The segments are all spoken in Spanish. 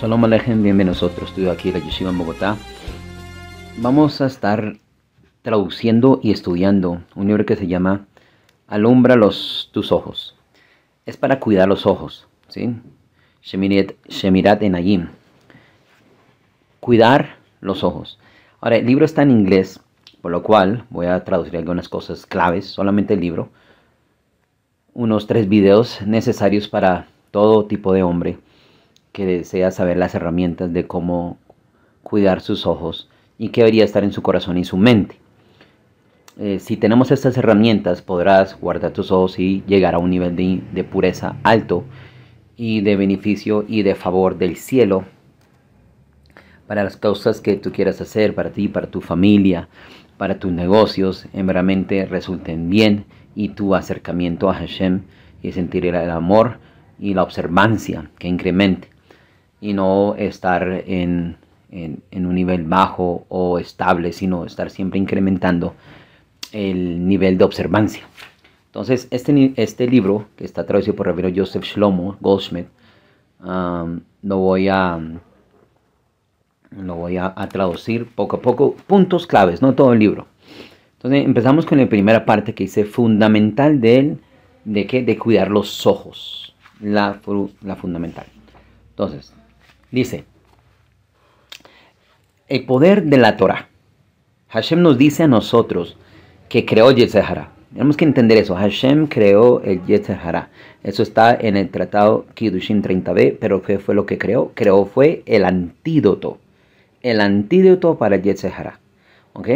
Shalom Alejen, bienvenidos nosotros. Estudio aquí en la Yeshiva en Bogotá. Vamos a estar traduciendo y estudiando un libro que se llama Alumbra los, tus ojos. Es para cuidar los ojos, ¿sí? Shemirat, Shemirat Enayim. Cuidar los ojos. Ahora, el libro está en inglés, por lo cual voy a traducir algunas cosas claves, solamente el libro. Unos tres videos necesarios para todo tipo de hombre que desea saber las herramientas de cómo cuidar sus ojos y que debería estar en su corazón y su mente. Eh, si tenemos estas herramientas podrás guardar tus ojos y llegar a un nivel de, pureza alto y de beneficio y de favor del cielo para las causas que tú quieras hacer, para ti, para tu familia, para tus negocios, en veramente resulten bien y tu acercamiento a Hashem y sentir el amor y la observancia que incremente y no estar en, en, en un nivel bajo o estable, sino estar siempre incrementando el nivel de observancia. Entonces, este, este libro, que está traducido por Rabino Joseph Shlomo Goldschmidt, lo voy a no voy a, traducir poco a poco, puntos claves, no todo el libro. Entonces empezamos con la primera parte que dice fundamental de él, de qué de cuidar los ojos, la, la fundamental. Entonces, Dice, el poder de la Torah. Hashem nos dice a nosotros que creó Yetzirah. Tenemos que entender eso. Hashem creó el Yetzirah. Eso está en el tratado Kiddushin 30b, pero ¿qué fue lo que creó? Creó fue el antídoto. El antídoto para el Yetzirah. ¿Ok?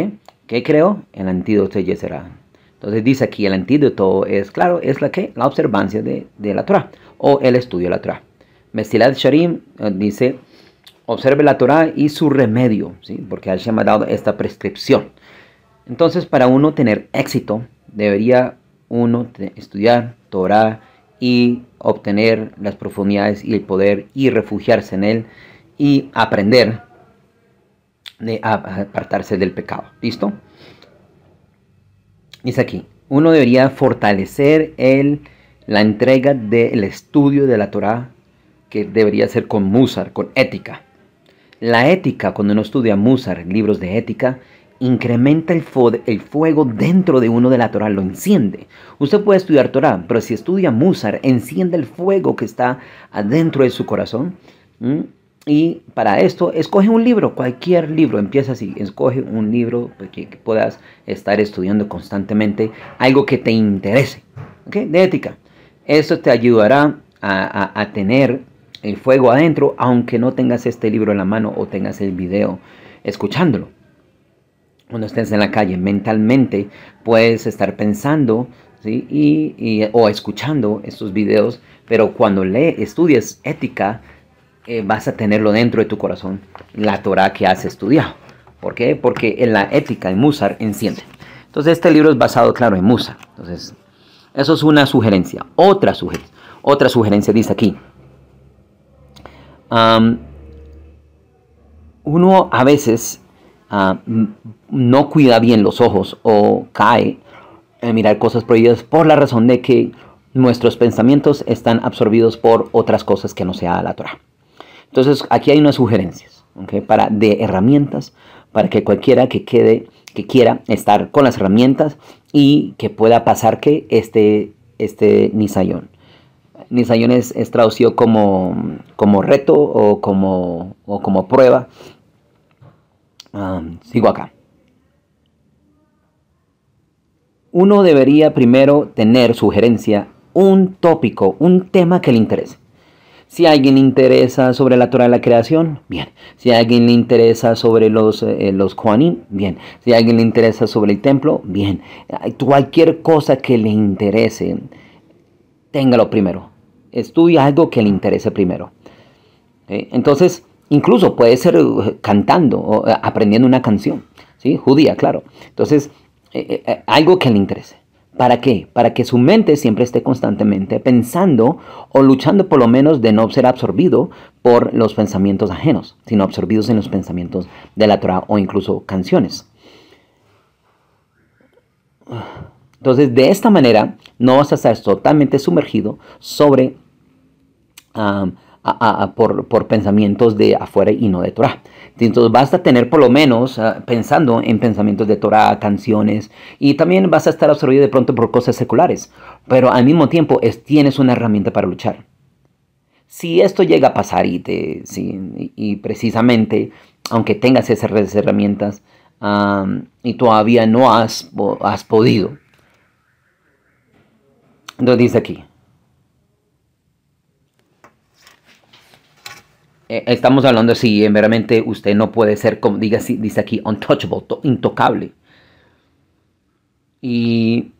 ¿Qué creó? El antídoto de Yetzirah. Entonces dice aquí, el antídoto es, claro, es la que la observancia de, de la Torah o el estudio de la Torah. Mestilad Sharim eh, dice, observe la Torah y su remedio, ¿sí? porque Hashem ha dado esta prescripción. Entonces, para uno tener éxito, debería uno estudiar Torah y obtener las profundidades y el poder y refugiarse en él y aprender de apartarse del pecado. ¿Listo? Dice aquí, uno debería fortalecer el, la entrega del estudio de la Torah que debería ser con Musar, con ética. La ética, cuando uno estudia Musar libros de ética, incrementa el, el, fuego dentro de uno de la Torah, lo enciende. Usted puede estudiar Torah, pero si estudia Musar, enciende el fuego que está adentro de su corazón. Y para esto, escoge un libro, cualquier libro, empieza así, escoge un libro que, puedas estar estudiando constantemente, algo que te interese, de ética. Esto te ayudará a, a, a tener el fuego adentro, aunque no tengas este libro en la mano o tengas el video escuchándolo. Cuando estés en la calle, mentalmente puedes estar pensando y, o escuchando estos videos, pero cuando le estudias ética, eh, vas a tenerlo dentro de tu corazón, la Torah que has estudiado. ¿Por qué? Porque en la ética, en Musar, enciende. Entonces, este libro es basado, claro, en Musa. Entonces, eso es una sugerencia. Otra sugerencia, otra sugerencia dice aquí uno a veces ah, no cuida bien los ojos o cae en mirar cosas prohibidas por la razón de que nuestros pensamientos están absorbidos por otras cosas que no sea la Torah. Entonces aquí hay unas sugerencias para, de herramientas para que cualquiera que quede que quiera estar con las herramientas y que pueda pasar que este, este nisayón. Nisayon es, es, traducido como, reto o como, como prueba. sigo acá. Uno debería primero tener sugerencia, un tópico, un tema que le interese. Si a alguien le interesa sobre la Torah de la creación, bien. Si a alguien le interesa sobre los, eh, eh bien. Si a alguien le interesa sobre el templo, bien. Cualquier cosa que le interese, téngalo primero estudia algo que le interese primero. Entonces, incluso puede ser eh, cantando o eh, aprendiendo una canción, ¿sí? judía, claro. Entonces, eh, algo que le interese. ¿Para qué? Para que su mente siempre esté constantemente pensando o luchando por lo menos de no ser absorbido por los pensamientos ajenos, sino absorbidos en los pensamientos de la Torah o incluso canciones. Entonces, de esta manera, no vas a estar totalmente sumergido sobre por, pensamientos de afuera y no de Torah. Entonces basta tener por lo menos eh, pensando en pensamientos de Torah, canciones, y también vas a estar absorbido de pronto por cosas seculares, pero al mismo tiempo tienes una herramienta para luchar. Si esto llega a pasar y, y, precisamente, aunque tengas esas herramientas y todavía no has, has podido, entonces dice aquí, Eh, estamos hablando si verdad eh, usted no puede ser, como diga, dice aquí, untouchable, intocable. Y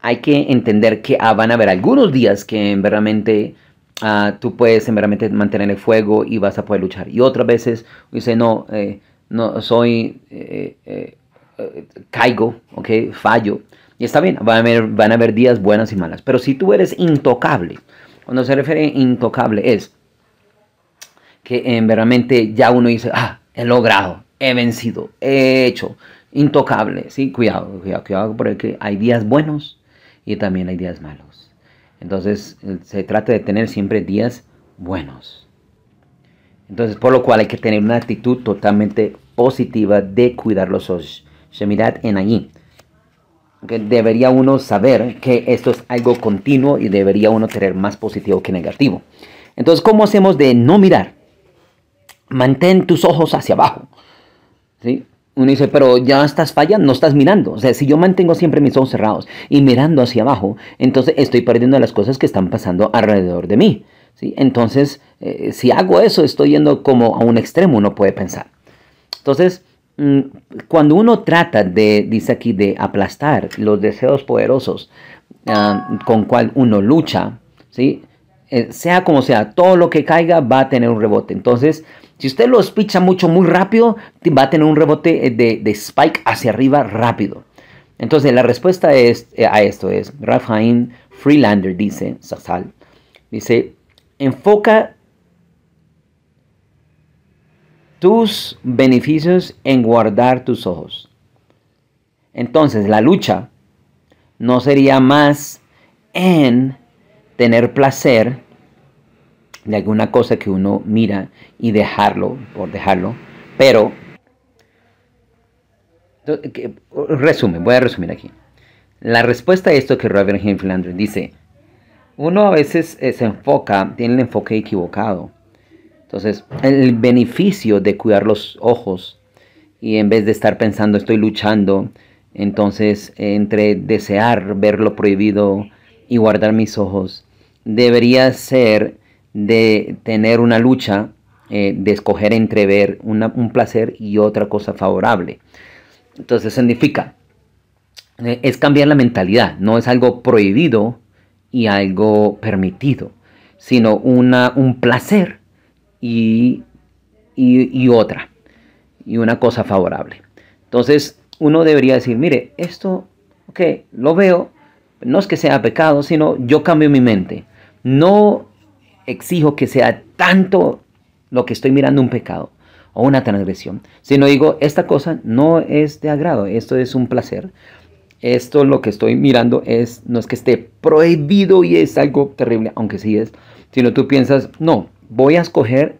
hay que entender que ah, van a haber algunos días que en verdad ah, tú puedes mantener el fuego y vas a poder luchar. Y otras veces dice, no, eh, no soy, caigo, okay, fallo. Y está bien, van a, haber, van a haber días buenas y malas. Pero si tú eres intocable, cuando se refiere a intocable es que eh, en ya uno dice, ah, he logrado, he vencido, he hecho, intocable, ¿sí? Cuidado, cuidado, cuidado, porque hay días buenos y también hay días malos. Entonces eh, se trata de tener siempre días buenos. Entonces, por lo cual hay que tener una actitud totalmente positiva de cuidar los ojos. mirad en allí que debería uno saber que esto es algo continuo y debería uno tener más positivo que negativo. Entonces, ¿cómo hacemos de no mirar? Mantén tus ojos hacia abajo. ¿sí? Uno dice, pero ya estás fallando, no estás mirando. O sea, si yo mantengo siempre mis ojos cerrados y mirando hacia abajo, entonces estoy perdiendo las cosas que están pasando alrededor de mí. ¿sí? Entonces, eh, si hago eso, estoy yendo como a un extremo, uno puede pensar. Entonces, Mm, cuando uno trata de, dice aquí, de aplastar los deseos poderosos ah, con cual uno lucha, ¿sí? Eh, sea como sea, todo lo que caiga va a tener un rebote. Entonces, si usted los picha mucho, muy rápido, va a tener un rebote eh, de, spike hacia arriba rápido. Entonces, la respuesta es, eh, a esto es, Rafael Freelander dice, Sasal, dice, enfoca tus beneficios en guardar tus ojos. Entonces la lucha no sería más en tener placer de alguna cosa que uno mira y dejarlo, por dejarlo, pero... Resumen, voy a resumir aquí. La respuesta a esto que Robert Henry dice, uno a veces eh, se enfoca, tiene el enfoque equivocado entonces, el beneficio de cuidar los ojos y en vez de estar pensando estoy luchando, entonces eh, entre desear ver lo prohibido y guardar mis ojos, debería ser de tener una lucha, eh, de escoger entre ver una, un placer y otra cosa favorable. Entonces significa, eh, es cambiar la mentalidad, no es algo prohibido y algo permitido, sino una, un placer y, otra, y una cosa favorable. Entonces uno debería decir, mire, esto, ok, lo veo, no es que sea pecado, sino yo cambio mi mente. No exijo que sea tanto lo que estoy mirando un pecado o una transgresión, sino digo, esta cosa no es de agrado, esto es un placer. Esto lo que estoy mirando es no es que esté prohibido y es algo terrible, aunque sí es, sino tú piensas, no, voy a escoger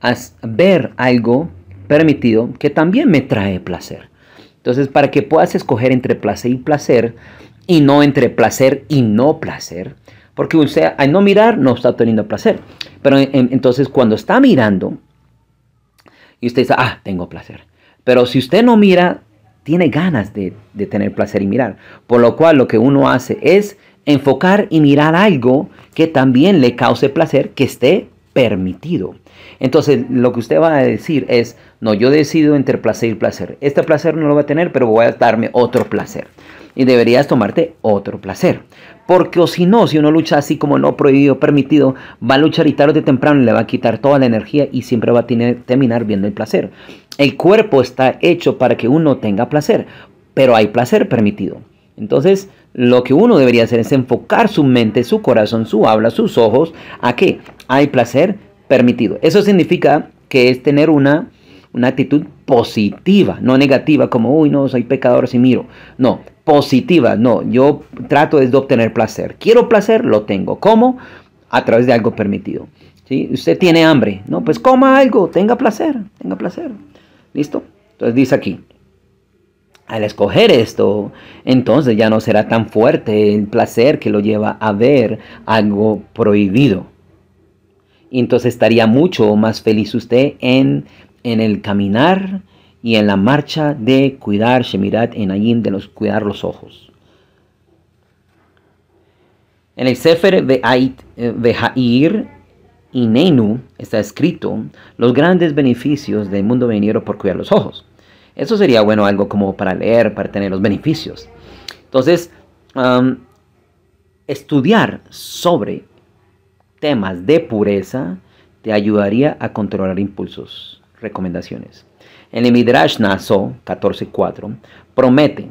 a ver algo permitido que también me trae placer. Entonces, para que puedas escoger entre placer y placer, y no entre placer y no placer, porque usted al no mirar no está teniendo placer. Pero entonces cuando está mirando, y usted dice, ah, tengo placer. Pero si usted no mira, tiene ganas de tener placer y mirar. Por lo cual lo que uno hace es enfocar y mirar algo que también le cause placer, que esté permitido. Entonces, lo que usted va a decir es, no, yo decido entre placer y placer. Este placer no lo va a tener, pero voy a darme otro placer. Y deberías tomarte otro placer. Porque o si no, si uno lucha así como no prohibido, permitido, va a luchar y tarde o temprano le va a quitar toda la energía y siempre va a terminar viendo el placer. El cuerpo está hecho para que uno tenga placer, pero hay placer permitido. Entonces, lo que uno debería hacer es enfocar su mente, su corazón, su habla, sus ojos, ¿a qué? hay placer permitido. Eso significa que es tener una, una actitud positiva, no negativa, como, uy, no, soy pecador si miro. No, positiva, no, yo trato de obtener placer. Quiero placer, lo tengo. ¿Cómo? A través de algo permitido. ¿Sí? Usted tiene hambre, ¿no? Pues coma algo, tenga placer, tenga placer. ¿Listo? Entonces dice aquí, al escoger esto, entonces ya no será tan fuerte el placer que lo lleva a ver algo prohibido entonces estaría mucho más feliz usted en, el caminar y en la marcha de cuidar Shemirat en allí de los, cuidar los ojos. En el Sefer eh, Ha'ir y Neinu está escrito los grandes beneficios del mundo venidero por cuidar los ojos. Eso sería bueno algo como para leer, para tener los beneficios. Entonces, estudiar sobre temas de pureza te ayudaría a controlar impulsos. Recomendaciones. En el Midrash Naso 14.4 promete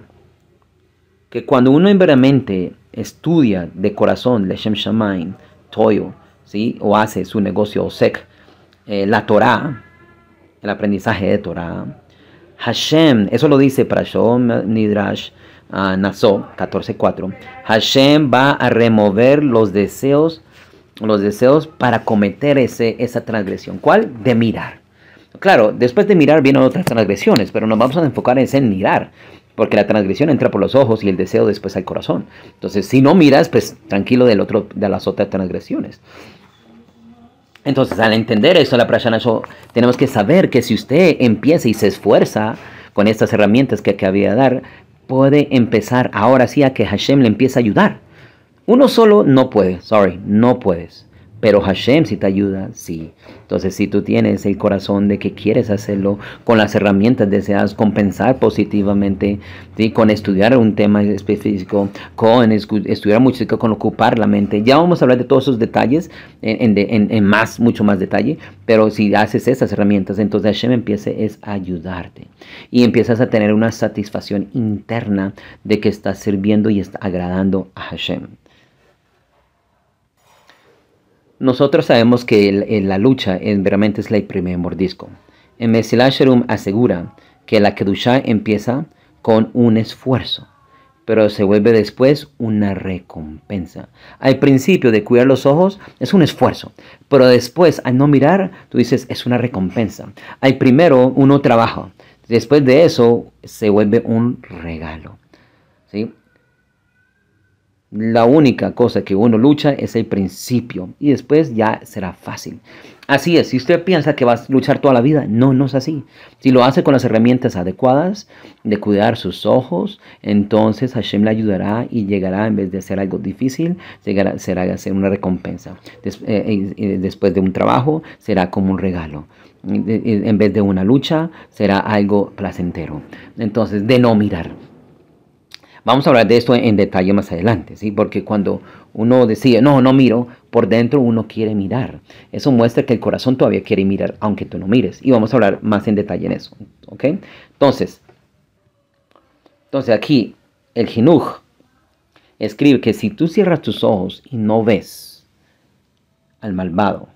que cuando uno verdaderamente estudia de corazón shem Shamain, Toyo, ¿sí? o hace su negocio o eh, la Torah, el aprendizaje de Torah, Hashem, eso lo dice Shom nidrash Naso 14.4, Hashem va a remover los deseos los deseos para cometer ese, esa transgresión. ¿Cuál? De mirar. Claro, después de mirar vienen otras transgresiones, pero nos vamos a enfocar en ese mirar, porque la transgresión entra por los ojos y el deseo después al corazón. Entonces, si no miras, pues tranquilo del otro, de las otras transgresiones. Entonces, al entender eso, la prashana, eso, tenemos que saber que si usted empieza y se esfuerza con estas herramientas que acabé de dar, puede empezar ahora sí a que Hashem le empiece a ayudar uno solo no puede, sorry, no puedes. Pero Hashem si te ayuda, sí. Entonces si tú tienes el corazón de que quieres hacerlo, con las herramientas deseas compensar positivamente, ¿sí? con estudiar un tema específico, con estudiar música, con ocupar la mente. Ya vamos a hablar de todos esos detalles en, más, mucho más detalle, pero si haces esas herramientas, entonces Hashem empieza es a ayudarte. Y empiezas a tener una satisfacción interna de que estás sirviendo y está agradando a Hashem. Nosotros sabemos que la lucha en, veramente es la primer mordisco. En Mesilá asegura que la Kedushá empieza con un esfuerzo, pero se vuelve después una recompensa. Al principio de cuidar los ojos es un esfuerzo, pero después al no mirar, tú dices es una recompensa. Al primero uno trabaja, después de eso se vuelve un regalo. La única cosa que uno lucha es el principio y después ya será fácil. Así es, si usted piensa que va a luchar toda la vida, no, no es así. Si lo hace con las herramientas adecuadas de cuidar sus ojos, entonces Hashem le ayudará y llegará, en vez de hacer algo difícil, será hacer una recompensa. Eh, eh, eh, después de un trabajo, será como un regalo en vez de una lucha, será algo placentero. Entonces, de no mirar. Vamos a hablar de esto en detalle más adelante, ¿sí? porque cuando uno decide, no, no miro, por dentro uno quiere mirar. Eso muestra que el corazón todavía quiere mirar, aunque tú no mires. Y vamos a hablar más en detalle en eso. ¿ok? Entonces, entonces aquí el Jinuj escribe que si tú cierras tus ojos y no ves al malvado,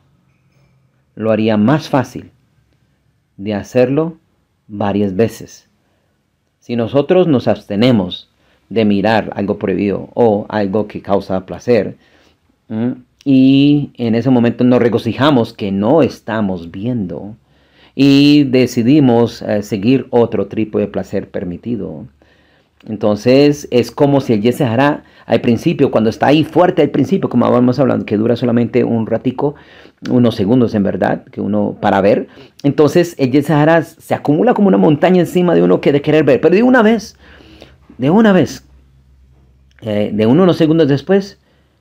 lo haría más fácil de hacerlo varias veces. Si nosotros nos abstenemos de mirar algo prohibido o algo que causa placer. Y en ese momento nos regocijamos que no estamos viendo y decidimos eh, seguir otro tipo de placer permitido. Entonces es como si el hará al principio, cuando está ahí fuerte al principio, como vamos hablando, que dura solamente un ratico, unos segundos en verdad, que uno para ver. Entonces el hará se acumula como una montaña encima de uno que de querer ver. Pero de una vez de una vez, eh, de unos segundos después,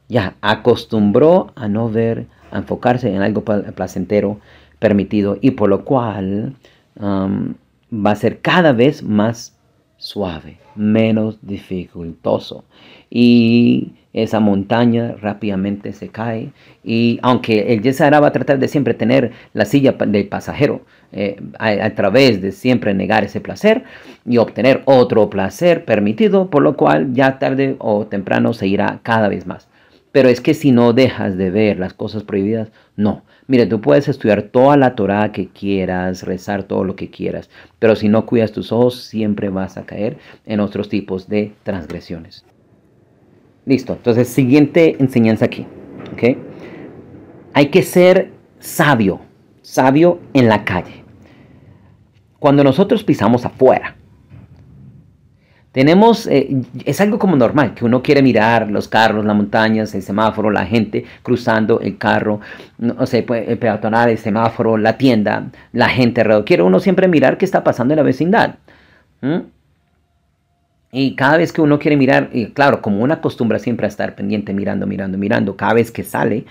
ya acostumbró a no ver, a enfocarse en algo placentero permitido y por lo cual va a ser cada vez más suave, menos dificultoso. Y esa montaña rápidamente se cae. Y aunque el Yesara va a tratar de siempre tener la silla del pasajero, eh, a, través de siempre negar ese placer y obtener otro placer permitido, por lo cual ya tarde o temprano se irá cada vez más. Pero es que si no dejas de ver las cosas prohibidas, no. Mire, tú puedes estudiar toda la Torah que quieras, rezar todo lo que quieras, pero si no cuidas tus ojos, siempre vas a caer en otros tipos de transgresiones. Listo, entonces siguiente enseñanza aquí. ¿okay? Hay que ser sabio, sabio en la calle cuando nosotros pisamos afuera. Tenemos, eh, es algo como normal, que uno quiere mirar los carros, las montañas, el semáforo, la gente cruzando el carro, no sé, pues, el peatonal, el semáforo, la tienda, la gente alrededor. Quiere uno siempre mirar qué está pasando en la vecindad. Y cada vez que uno quiere mirar, y claro, como uno acostumbra siempre a estar pendiente, mirando, mirando, mirando, cada vez que sale,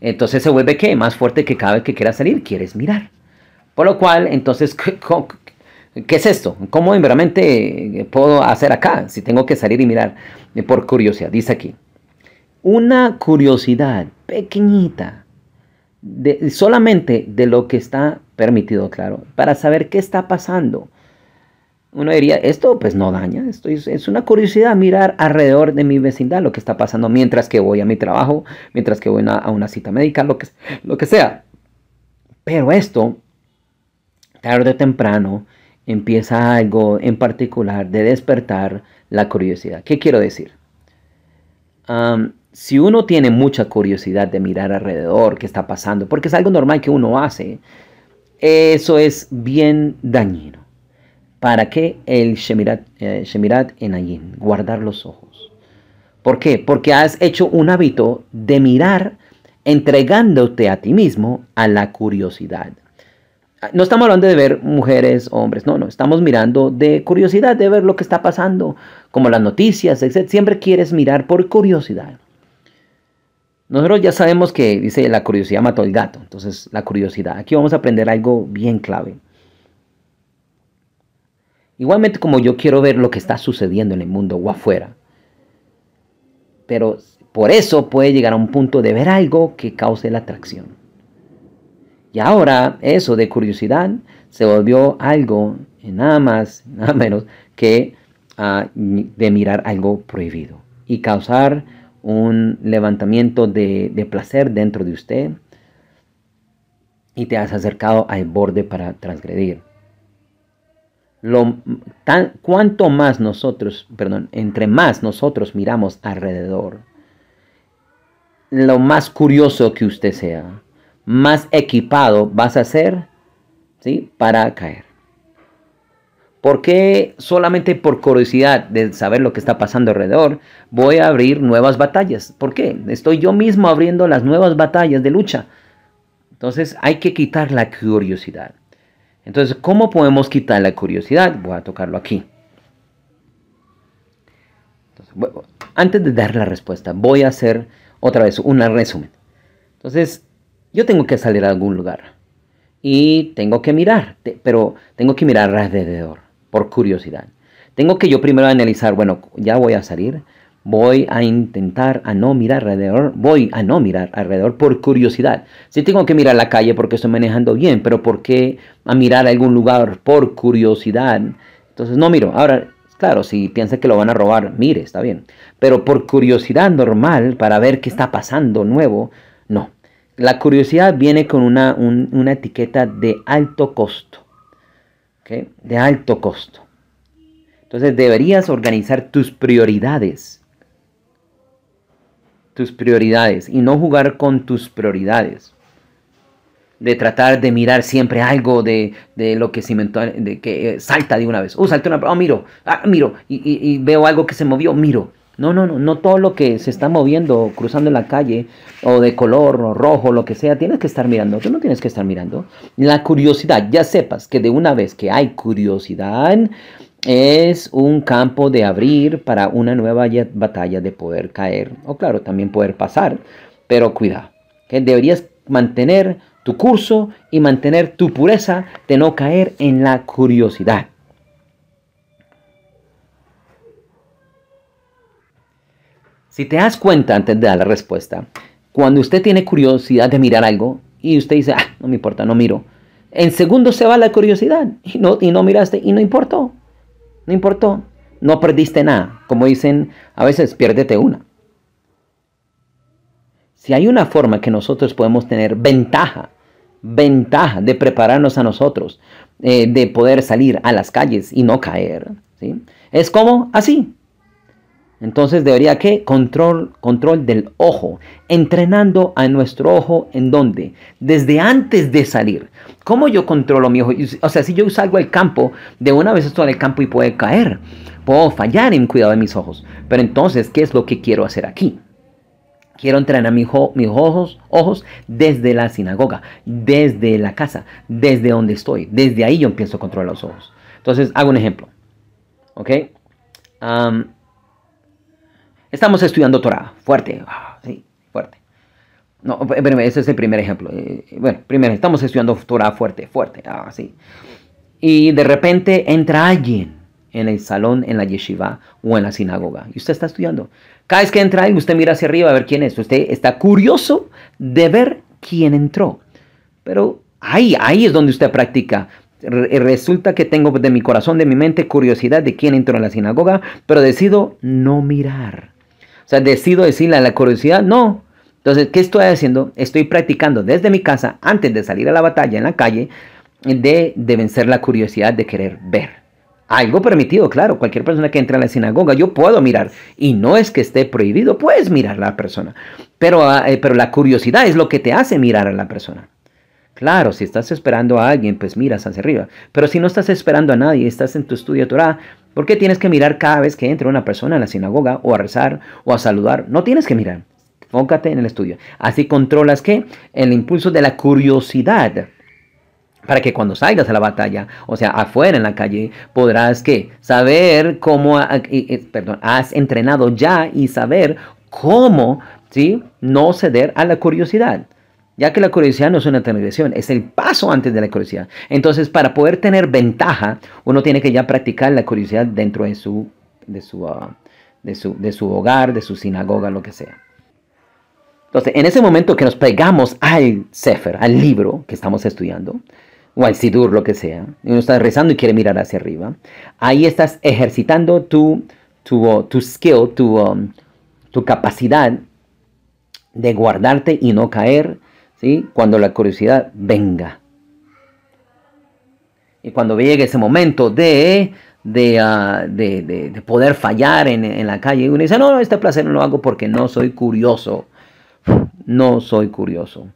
entonces se vuelve que más fuerte que cada vez que quiera salir, quieres mirar. Por lo cual, entonces, ¿qué es esto? ¿Cómo verdaderamente eh, puedo hacer acá? Si tengo que salir y mirar eh, por curiosidad. Dice aquí, una curiosidad pequeñita, solamente de lo que está permitido, claro, para saber qué está pasando. Uno diría, esto pues no daña, esto es, una curiosidad mirar alrededor de mi vecindad lo que está pasando mientras que voy a mi trabajo, mientras que voy a una cita médica, lo que, lo que sea. Pero esto tarde o temprano empieza algo en particular de despertar la curiosidad. ¿Qué quiero decir? si uno tiene mucha curiosidad de mirar alrededor, qué está pasando, porque es algo normal que uno hace, eso es bien dañino. ¿Para qué el Shemirat, eh, shemirat Enayin? Guardar los ojos. ¿Por qué? Porque has hecho un hábito de mirar entregándote a ti mismo a la curiosidad no estamos hablando de ver mujeres o hombres, no, no, estamos mirando de curiosidad, de ver lo que está pasando, como las noticias, etc. Siempre quieres mirar por curiosidad. Nosotros ya sabemos que dice la curiosidad mató al gato, entonces la curiosidad. Aquí vamos a aprender algo bien clave. Igualmente como yo quiero ver lo que está sucediendo en el mundo o afuera, pero por eso puede llegar a un punto de ver algo que cause la atracción. Y ahora eso de curiosidad se volvió algo nada más, nada menos que ah, de mirar algo prohibido y causar un levantamiento de, placer dentro de usted y te has acercado al borde para transgredir. Lo, cuanto más nosotros, perdón, entre más nosotros miramos alrededor, lo más curioso que usted sea, más equipado vas a ser ¿sí? para caer. Porque solamente por curiosidad de saber lo que está pasando alrededor voy a abrir nuevas batallas? ¿Por qué? Estoy yo mismo abriendo las nuevas batallas de lucha. Entonces hay que quitar la curiosidad. Entonces, ¿cómo podemos quitar la curiosidad? Voy a tocarlo aquí. antes de dar la respuesta, voy a hacer otra vez un resumen. Entonces, yo tengo que salir a algún lugar y tengo que mirar, pero tengo que mirar alrededor por curiosidad. Tengo que yo primero analizar, bueno, ya voy a salir, voy a intentar a no mirar alrededor, voy a no mirar alrededor por curiosidad. Si tengo que mirar la calle porque estoy manejando bien, pero ¿por qué a mirar a algún lugar por curiosidad? Entonces no miro. Ahora, claro, si piensa que lo van a robar, mire, está bien. Pero por curiosidad normal, para ver qué está pasando nuevo, no la curiosidad viene con una, etiqueta de alto costo. ¿okay? De alto costo. Entonces deberías organizar tus prioridades. Tus prioridades. Y no jugar con tus prioridades. De tratar de mirar siempre algo de, lo que inventó, de que eh, salta de una vez. Oh, salta una. Oh, miro. Ah, miro. y veo algo que se movió. Miro. No, no, no, no todo lo que se está moviendo, cruzando la calle, o de color, o rojo, lo que sea, tienes que estar mirando. Tú no tienes que estar mirando. La curiosidad, ya sepas que de una vez que hay curiosidad, es un campo de abrir para una nueva batalla de poder caer, o claro, también poder pasar, pero cuidado. que Deberías mantener tu curso y mantener tu pureza de no caer en la curiosidad. Si te das cuenta antes de dar la respuesta, cuando usted tiene curiosidad de mirar algo y usted dice, ah, no me importa, no miro, en segundos se va la curiosidad y no, y no miraste y no importó, no importó, no perdiste nada. Como dicen, a veces piérdete una. Si hay una forma que nosotros podemos tener ventaja, ventaja de prepararnos a nosotros, eh, de poder salir a las calles y no caer, ¿sí? es como así, entonces debería que control, control del ojo, entrenando a nuestro ojo en dónde, desde antes de salir. ¿Cómo yo controlo mi ojo? O sea, si yo salgo al campo, de una vez estoy el campo y puedo caer, puedo fallar en cuidado de mis ojos. Pero entonces, ¿qué es lo que quiero hacer aquí? Quiero entrenar mis, mis ojos, ojos desde la sinagoga, desde la casa, desde donde estoy. Desde ahí yo empiezo a controlar los ojos. Entonces, hago un ejemplo. ¿Ok? Estamos estudiando Torah, fuerte, ah, sí, fuerte. No, ese es el primer ejemplo. Eh, bueno, primero, estamos estudiando Torah fuerte, fuerte, así. Ah, y de repente entra alguien en el salón, en la yeshiva o en la sinagoga. Y usted está estudiando. Cada vez que entra alguien, usted mira hacia arriba a ver quién es. Usted está curioso de ver quién entró. Pero ahí, ahí es donde usted practica. Eh, resulta que tengo de mi corazón, de mi mente, curiosidad de quién entró en la sinagoga, pero decido no mirar sea, decido decirle a la curiosidad, no. Entonces, ¿qué estoy haciendo? Estoy practicando desde mi casa, antes de salir a la batalla en la calle, de, de vencer la curiosidad de querer ver. Algo permitido, claro, cualquier persona que entre a la sinagoga, yo puedo mirar. Y no es que esté prohibido, puedes mirar a la persona. Pero, ah, eh, pero la curiosidad es lo que te hace mirar a la persona. Claro, si estás esperando a alguien, pues miras hacia arriba. Pero si no estás esperando a nadie, estás en tu estudio de Torah, ¿Por qué tienes que mirar cada vez que entra una persona a la sinagoga o a rezar o a saludar? No tienes que mirar. Fócate en el estudio. Así controlas que el impulso de la curiosidad para que cuando salgas a la batalla, o sea, afuera en la calle, podrás que saber cómo, eh, eh, perdón, has entrenado ya y saber cómo, ¿sí? No ceder a la curiosidad ya que la curiosidad no es una transgresión, es el paso antes de la curiosidad. Entonces, para poder tener ventaja, uno tiene que ya practicar la curiosidad dentro de su, ah, de su, de su, hogar, de su sinagoga, lo que sea. Entonces, en ese momento que nos pegamos al Sefer, al libro que estamos estudiando, o al Sidur, lo que sea, y uno está rezando y quiere mirar hacia arriba, ahí estás ejercitando tu, tu, ah, skill, tu, um, tu capacidad de guardarte y no caer cuando la curiosidad venga. Y cuando llegue ese momento de, de, ah, poder fallar en, la calle, uno dice, no, no, este placer no lo hago porque no soy curioso. No soy curioso.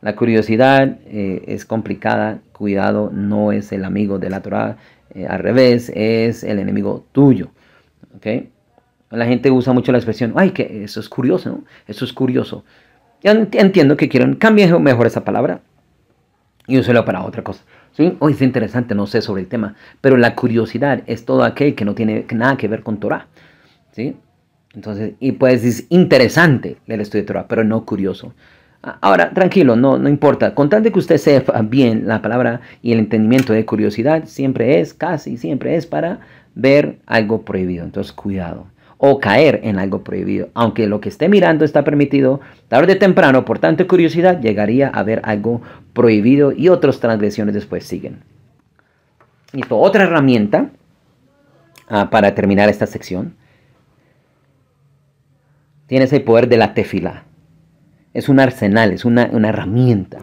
La curiosidad eh, es complicada, cuidado, no es el amigo de la Torah, eh, al revés, es el enemigo tuyo. La gente usa mucho la expresión, ay, que eso es curioso, ¿no? Eso es curioso. Yo entiendo que quieren, cambiar mejor esa palabra y usarla para otra cosa. ¿sí? Hoy es interesante, no sé sobre el tema, pero la curiosidad es todo aquel que no tiene nada que ver con Torah. ¿sí? Entonces, y puedes es interesante el estudio de Torah, pero no curioso. Ahora, tranquilo, no, no importa. Con tal de que usted sepa bien la palabra y el entendimiento de curiosidad, siempre es, casi siempre es para ver algo prohibido. Entonces, cuidado o caer en algo prohibido. Aunque lo que esté mirando está permitido, tarde o temprano, por tanta curiosidad, llegaría a ver algo prohibido y otras transgresiones después siguen. Listo, otra herramienta ah, para terminar esta sección. Tienes el poder de la tefila. Es un arsenal, es una, herramienta.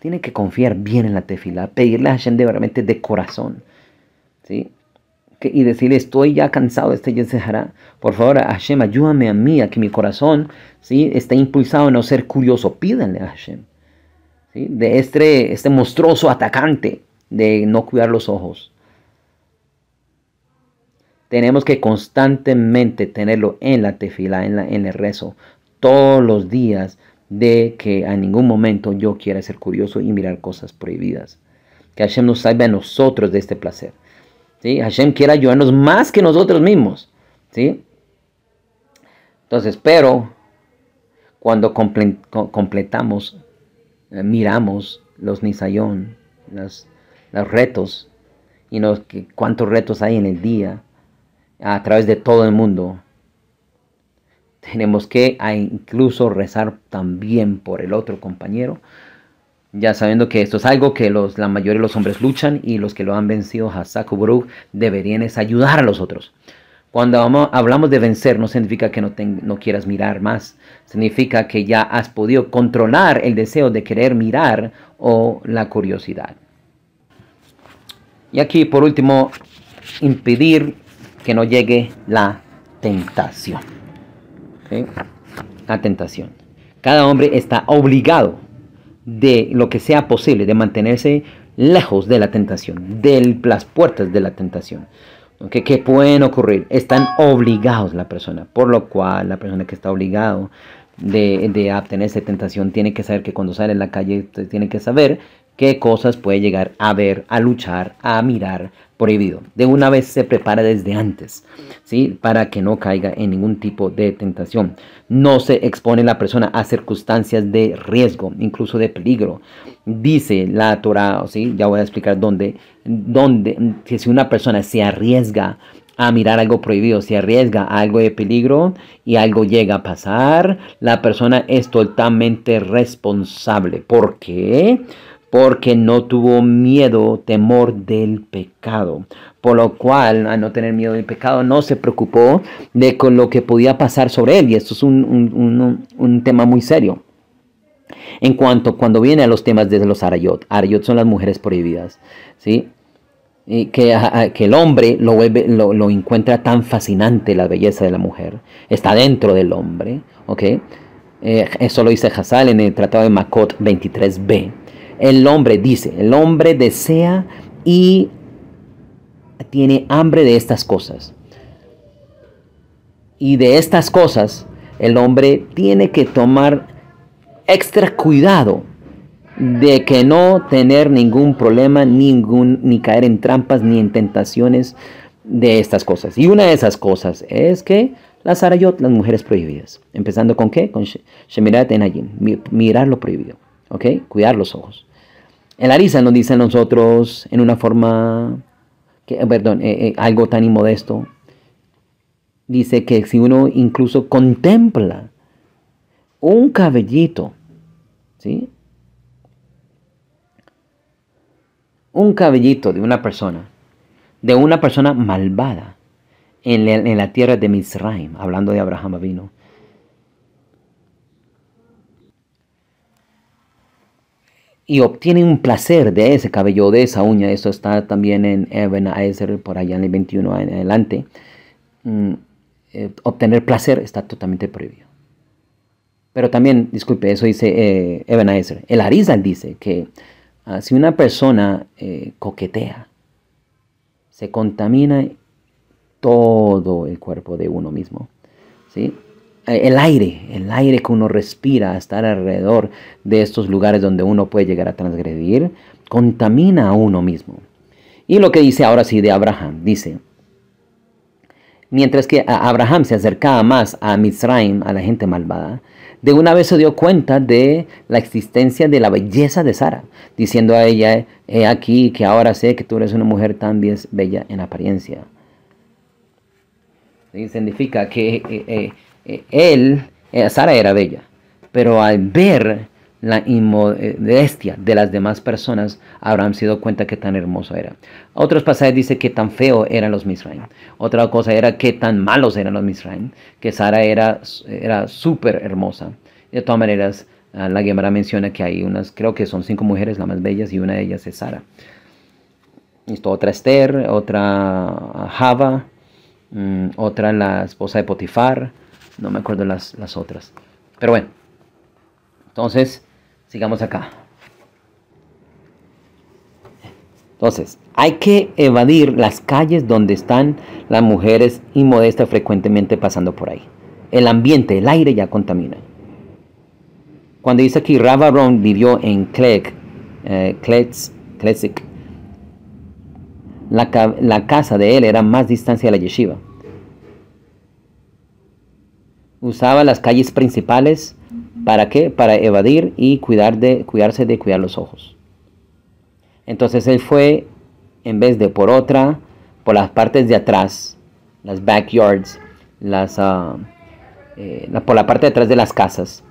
tiene que confiar bien en la tefila, pedirle a Hashem de, de corazón. ¿sí? y decirle, estoy ya cansado de este Yetzirah, por favor, Hashem, ayúdame a mí, a que mi corazón ¿sí? esté impulsado a no ser curioso. Pídanle a Hashem de este, este monstruoso atacante de no cuidar los ojos. Tenemos que constantemente tenerlo en la tefila, en, en el rezo, todos los días, de que a ningún momento yo quiera ser curioso y mirar cosas prohibidas. Que Hashem nos salve a nosotros de este placer. Hashem quiere ayudarnos más que nosotros mismos, ¿sí? Entonces, pero cuando completamos, eh, miramos los nisayón, los, retos, y nos, que, cuántos retos hay en el día, a través de todo el mundo, tenemos que incluso rezar también por el otro compañero, ya sabiendo que esto es algo que la mayoría de los hombres luchan y los que lo han vencido hasta deberían es ayudar a los otros. Cuando hablamos de vencer no significa que no, quieras mirar más, significa que ya has podido controlar el deseo de querer mirar o la curiosidad. Y aquí por último, impedir que no llegue la tentación. La tentación. Cada hombre está obligado de lo que sea posible, de mantenerse lejos de la tentación, de las puertas de la tentación. ¿Qué que pueden ocurrir? Están obligados la persona, por lo cual la persona que está obligado de, de esa tentación tiene que saber que cuando sale en la calle tiene que saber qué cosas puede llegar a ver, a luchar, a mirar prohibido. De una vez se prepara desde antes, ¿sí? Para que no caiga en ningún tipo de tentación no se expone la persona a circunstancias de riesgo, incluso de peligro. Dice la Torah, ¿sí? ya voy a explicar dónde, dónde, que si una persona se arriesga a mirar algo prohibido, se arriesga a algo de peligro y algo llega a pasar, la persona es totalmente responsable. ¿Por qué? Porque porque no tuvo miedo, temor del pecado. Por lo cual, al no tener miedo del pecado, no se preocupó de con lo que podía pasar sobre él. Y esto es un, tema muy serio. En cuanto cuando viene a los temas de los arayot, arayot son las mujeres prohibidas, ¿sí? Y que, que el hombre lo, lo, encuentra tan fascinante la belleza de la mujer, está dentro del hombre, eh, eso lo dice Hazal en el Tratado de Makot 23b, el hombre dice, el hombre desea y tiene hambre de estas cosas. Y de estas cosas el hombre tiene que tomar extra cuidado de que no tener ningún problema, ningún, ni caer en trampas, ni en tentaciones de estas cosas. Y una de esas cosas es que las Sarayot, las mujeres prohibidas. Empezando con qué? Con Shemirat allí mirar lo prohibido. ¿Ok? Cuidar los ojos. El Arisa nos dice a nosotros en una forma, que, eh, perdón, eh, eh, algo tan inmodesto. Dice que si uno incluso contempla un cabellito, ¿sí? Un cabellito de una persona, de una persona malvada en la, tierra de Mizraim, hablando de Abraham Avino y obtiene un placer de ese cabello, de esa uña. Eso está también en Ebenezer, por allá en el 21 en adelante. Mm, eh, obtener placer está totalmente prohibido. Pero también, disculpe, eso dice Ebenezer. Eh, el Arizal dice que ah, si una persona eh, coquetea, se contamina todo el cuerpo de uno mismo. ¿sí? el aire, el aire que uno respira, estar alrededor de estos lugares donde uno puede llegar a transgredir, contamina a uno mismo. Y lo que dice ahora sí de Abraham, dice, mientras que Abraham se acercaba más a Mizraim, a la gente malvada, de una vez se dio cuenta de la existencia de la belleza de Sara, diciendo a ella, he aquí que ahora sé que tú eres una mujer tan bella en apariencia. significa que... Eh, eh, eh, él, eh, Sara era bella, pero al ver la inmodestia de las demás personas, Abraham se dio cuenta que tan hermoso era. Otros pasajes dicen que tan feo eran los Misraim. Otra cosa era que tan malos eran los Misraim, que Sara era, era súper hermosa. De todas maneras, ah, la Gemara menciona que hay unas, creo que son cinco mujeres las más bellas y una de ellas es Sara. Esto, otra Esther, otra Java, mm, otra la esposa de Potifar, no me acuerdo las, las otras. Pero bueno, entonces, sigamos acá. Entonces, hay que evadir las calles donde están las mujeres inmodestas frecuentemente pasando por ahí. El ambiente, el aire ya contamina. Cuando dice aquí, Rava Ron vivió en Clegg, Kletz, eh, Kletzik, la, la, casa de él era más distancia de la yeshiva usaba las calles principales. ¿Para qué? Para evadir y cuidar de, cuidarse de cuidar los ojos. Entonces él fue, en vez de por otra, por las partes de atrás, las backyards, las, ah, eh, por la parte de atrás de las casas.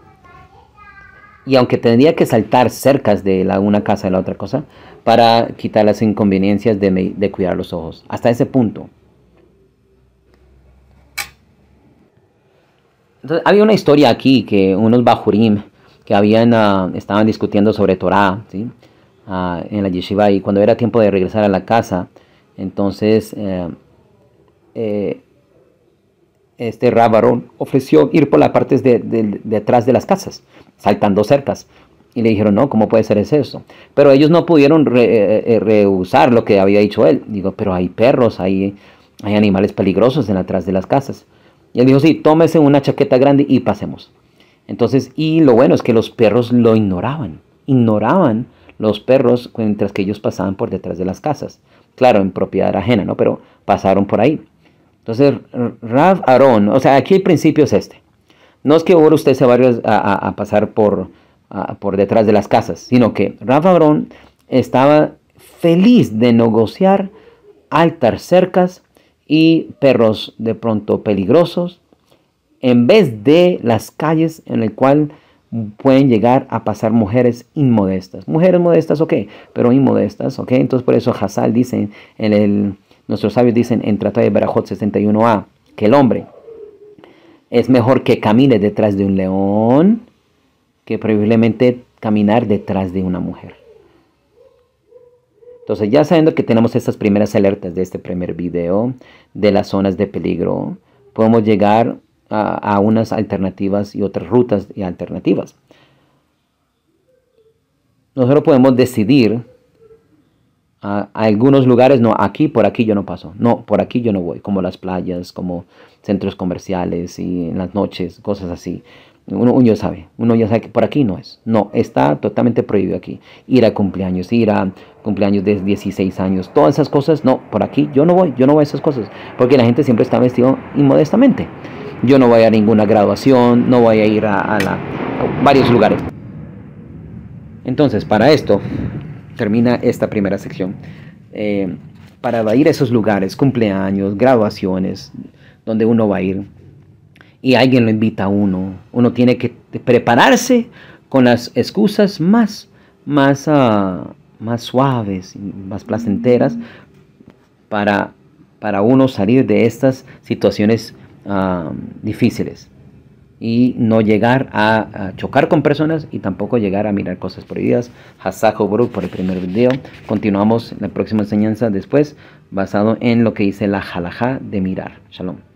Y aunque tendría que saltar cerca de la una casa a la otra cosa, para quitar las inconveniencias de cuidar los ojos. Hasta ese punto. había una historia aquí que unos bajurim que habían, ah, estaban discutiendo sobre Torah en la yeshiva y cuando era tiempo de regresar a la casa, entonces eh, eh, este Rabarón ofreció ir por las partes de, detrás de, las casas, saltando cercas. Y le dijeron, no, ¿cómo puede ser eso? Pero ellos no pudieron eh, rehusar lo que había dicho él. Digo, pero hay perros, hay, hay animales peligrosos en atrás de las casas. Y él dijo, sí, tómese una chaqueta grande y pasemos. Entonces, y lo bueno es que los perros lo ignoraban, ignoraban los perros mientras que ellos pasaban por detrás de las casas. Claro, en propiedad ajena, ¿no? Pero pasaron por ahí. Entonces, Rav Aarón, o sea, aquí el principio es este. No es que ahora usted se vaya a, pasar por, por detrás de las casas, sino que Rav Aarón estaba feliz de negociar altar cercas y perros de pronto peligrosos, en vez de las calles en el cual pueden llegar a pasar mujeres inmodestas. Mujeres modestas, ok, pero inmodestas, ok. Entonces por eso Hazal dice, en el, nuestros sabios dicen en Tratado de Barajot 61a, que el hombre es mejor que camine detrás de un león que probablemente caminar detrás de una mujer. Entonces ya sabiendo que tenemos estas primeras alertas de este primer video, de las zonas de peligro, podemos llegar a, unas alternativas y otras rutas y alternativas. Nosotros podemos decidir a, algunos lugares, no, aquí, por aquí yo no paso, no, por aquí yo no voy, como las playas, como centros comerciales y en las noches, cosas así. Uno, ya sabe, uno ya sabe que por aquí no es. No, está totalmente prohibido aquí. Ir a cumpleaños, ir a cumpleaños de 16 años, todas esas cosas, no, por aquí yo no voy, yo no voy a esas cosas, porque la gente siempre está vestida inmodestamente. Yo no voy a ninguna graduación, no voy a ir a, varios lugares. Entonces, para esto termina esta primera sección. Eh, para ir a esos lugares, cumpleaños, graduaciones, donde uno va a ir, y alguien lo invita a uno. Uno tiene que prepararse con las excusas más, más, ah, más suaves, más placenteras mm. para, para uno salir de estas situaciones ah, difíciles y no llegar a, chocar con personas y tampoco llegar a mirar cosas prohibidas. Hasako Brook por el primer video. Continuamos la próxima enseñanza después basado en lo que dice la halajá de mirar. Shalom.